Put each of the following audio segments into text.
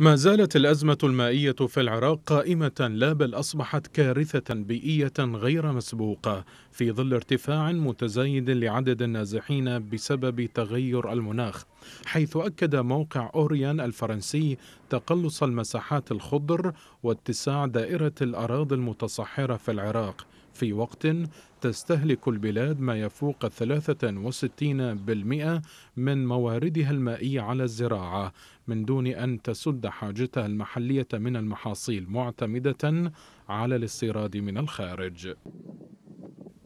ما زالت الأزمة المائية في العراق قائمة لا بل أصبحت كارثة بيئية غير مسبوقة في ظل ارتفاع متزايد لعدد النازحين بسبب تغير المناخ حيث أكد موقع أوريان الفرنسي تقلص المساحات الخضر واتساع دائرة الأراضي المتصحرة في العراق في وقت تستهلك البلاد ما يفوق 63% من مواردها المائية على الزراعة من دون أن تسد حاجتها المحلية من المحاصيل معتمدة على الاستيراد من الخارج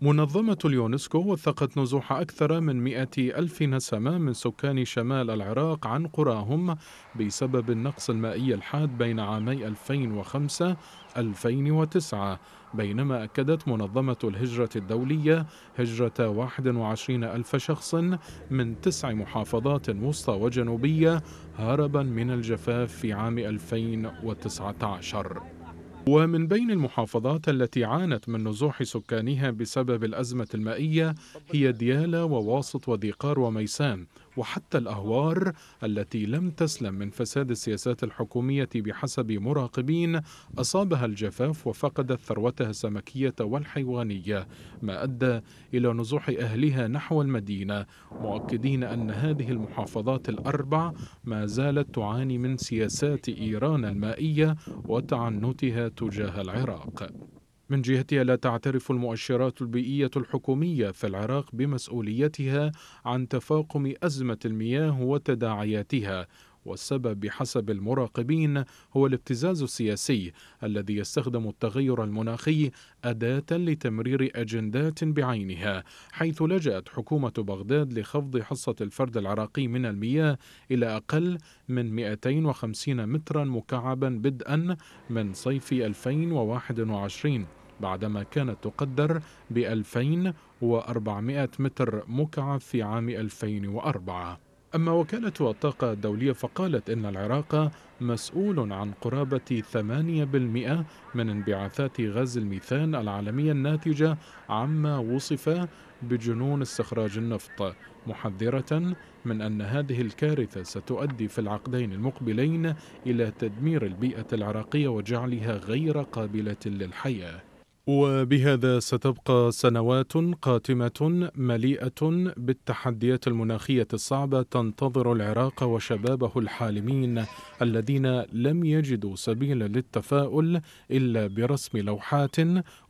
منظمة اليونسكو وثقت نزوح أكثر من مئة ألف نسمة من سكان شمال العراق عن قراهم بسبب النقص المائي الحاد بين عامي 2005 2009 بينما أكدت منظمة الهجرة الدولية هجرة 21 ألف شخص من تسع محافظات وسطى وجنوبية هربا من الجفاف في عام 2019 ومن بين المحافظات التي عانت من نزوح سكانها بسبب الأزمة المائية هي ديالى وواسط وديقار وميسان وحتى الأهوار التي لم تسلم من فساد السياسات الحكومية بحسب مراقبين أصابها الجفاف وفقدت ثروتها السمكية والحيوانية ما أدى إلى نزوح أهلها نحو المدينة مؤكدين أن هذه المحافظات الأربع ما زالت تعاني من سياسات إيران المائية وتعنتها تجاه العراق من جهتها لا تعترف المؤشرات البيئية الحكومية في العراق بمسؤوليتها عن تفاقم أزمة المياه وتداعياتها والسبب بحسب المراقبين هو الابتزاز السياسي الذي يستخدم التغير المناخي أداة لتمرير أجندات بعينها حيث لجأت حكومة بغداد لخفض حصة الفرد العراقي من المياه إلى أقل من 250 مترا مكعبا بدءا من صيف 2021 بعدما كانت تقدر ب 2400 متر مكعب في عام 2004 أما وكالة الطاقة الدولية فقالت إن العراق مسؤول عن قرابة 8% من انبعاثات غاز الميثان العالمية الناتجة عما وصف بجنون استخراج النفط محذرة من أن هذه الكارثة ستؤدي في العقدين المقبلين إلى تدمير البيئة العراقية وجعلها غير قابلة للحياة وبهذا ستبقى سنوات قاتمة مليئة بالتحديات المناخية الصعبة تنتظر العراق وشبابه الحالمين الذين لم يجدوا سبيلا للتفاؤل إلا برسم لوحات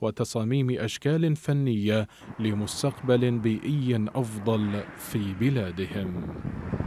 وتصاميم أشكال فنية لمستقبل بيئي أفضل في بلادهم.